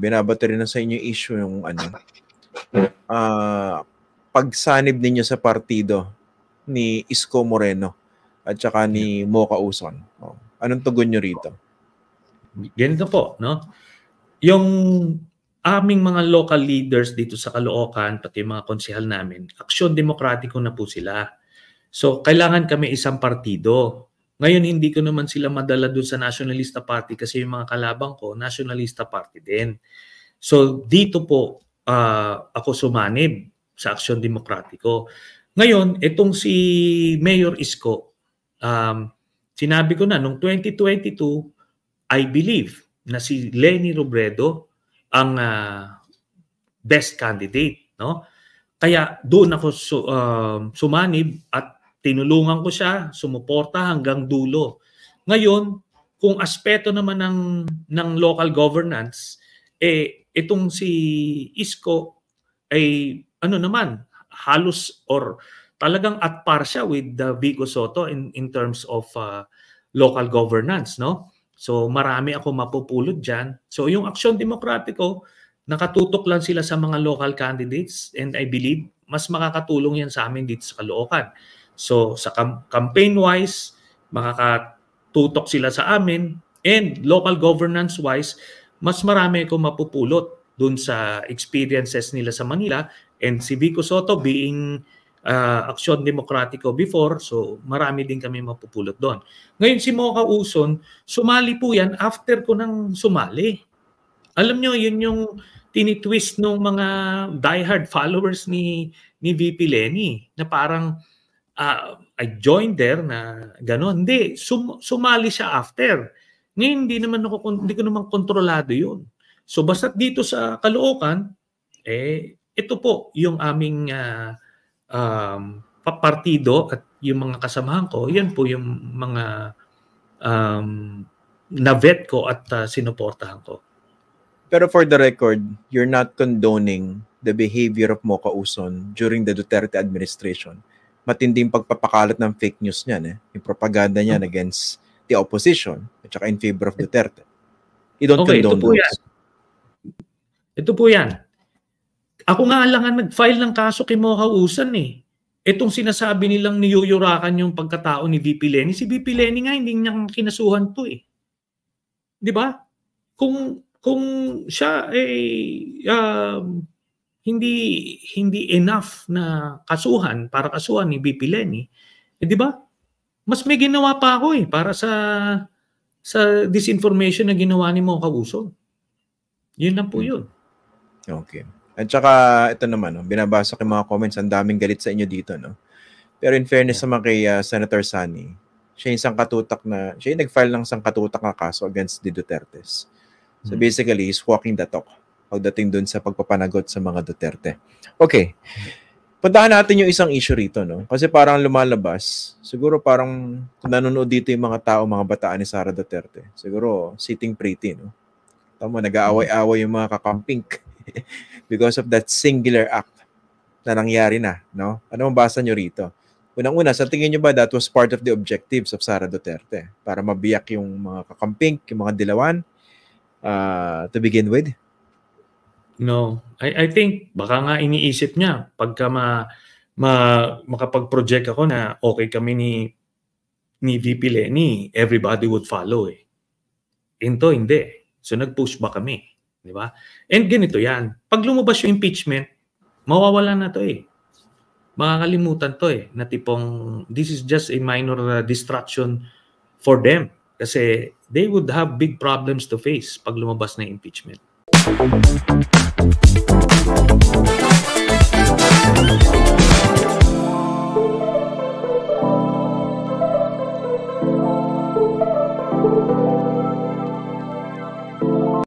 binabato rin na sa inyo issue yung ano, uh, pagsanib ninyo sa partido ni Isko Moreno at saka ni Mocha Uson. Oh. Anong tugon nyo rito? Ganito po, no? Yung aming mga local leaders dito sa Caloocan, pati mga konsehal namin, aksyon demokratiko na po sila. So, kailangan kami isang partido ngayon, hindi ko naman sila madala doon sa Nationalista Party kasi yung mga kalabang ko, Nationalista Party din. So, dito po uh, ako sumanib sa Aksyon Demokratiko. Ngayon, itong si Mayor Isko, um, sinabi ko na, noong 2022, I believe na si Lenny Robredo ang uh, best candidate. no Kaya doon ako su- uh, sumanib at Tinulungan ko siya, sumuporta hanggang dulo. Ngayon, kung aspeto naman ng ng local governance, eh itong si Isko ay ano naman, halos or talagang at par siya with the uh, Vigo Soto in in terms of uh, local governance, no? So marami ako mapupulot diyan. So yung aksyon demokratiko nakatutok lang sila sa mga local candidates and I believe mas makakatulong yan sa amin dito sa Caloocan. So sa campaign-wise, makakatutok sila sa amin and local governance-wise, mas marami akong mapupulot dun sa experiences nila sa Manila and si Vico Soto being uh, Aksyon Demokratiko before, so marami din kami mapupulot doon. Ngayon si Mocha Uson, sumali po yan after ko nang sumali. Alam nyo, yun yung tinitwist ng mga diehard followers ni ni VP Lenny na parang uh, ah, I joined there na gano'n. Hindi, sum, sumali siya after. Ngayon, hindi naman ako, hindi ko naman kontrolado yun. So, basta dito sa Caloocan, eh, ito po yung aming uh, um, papartido at yung mga kasamahan ko, yan po yung mga um, na-vet ko at uh, sinuportahan ko. Pero for the record, you're not condoning the behavior of Mocha Uson during the Duterte administration matinding pagpapakalat ng fake news niyan eh. Yung propaganda niyan okay. Hmm. against the opposition at saka in favor of Duterte. You don't okay, condone ito po those. Yan. Ito po yan. Ako nga lang ang nag-file ng kaso kay Mocha Usan eh. Itong sinasabi nilang niyuyurakan yung pagkatao ni VP Lenny. Si VP Lenny nga hindi niya kinasuhan to eh. Di ba? Kung kung siya eh um, hindi hindi enough na kasuhan para kasuhan ni BP Lenny, eh, di ba? Mas may ginawa pa ako eh para sa sa disinformation na ginawa ni Mocha Uso. Yun lang po hmm. yun. Okay. At saka ito naman, no, binabasa ko mga comments, ang daming galit sa inyo dito. No? Pero in fairness yeah. naman kay uh, Senator Sani, siya yung katutak na, siya yung nag-file ng sangkatutak na kaso against the Dutertes. So hmm. basically, he's walking the talk pagdating doon sa pagpapanagot sa mga Duterte. Okay. Puntahan natin yung isang issue rito, no? Kasi parang lumalabas, siguro parang nanonood dito yung mga tao, mga bataan ni Sara Duterte, siguro sitting pretty, no? Tama, nag-aaway-away yung mga kakampink because of that singular act na nangyari na, no? Ano basa nyo rito? Unang-una, sa tingin nyo ba that was part of the objectives of Sara Duterte para mabiyak yung mga kakampink, yung mga dilawan uh, to begin with? No. I, I think baka nga iniisip niya pagka ma, ma, makapag-project ako na okay kami ni ni VP Lenny, everybody would follow eh. Ito hindi. So nag-push ba kami? Di ba? And ganito yan. Pag lumabas yung impeachment, mawawala na to eh. Makakalimutan to eh. Na tipong this is just a minor uh, distraction for them. Kasi they would have big problems to face pag lumabas na impeachment. Música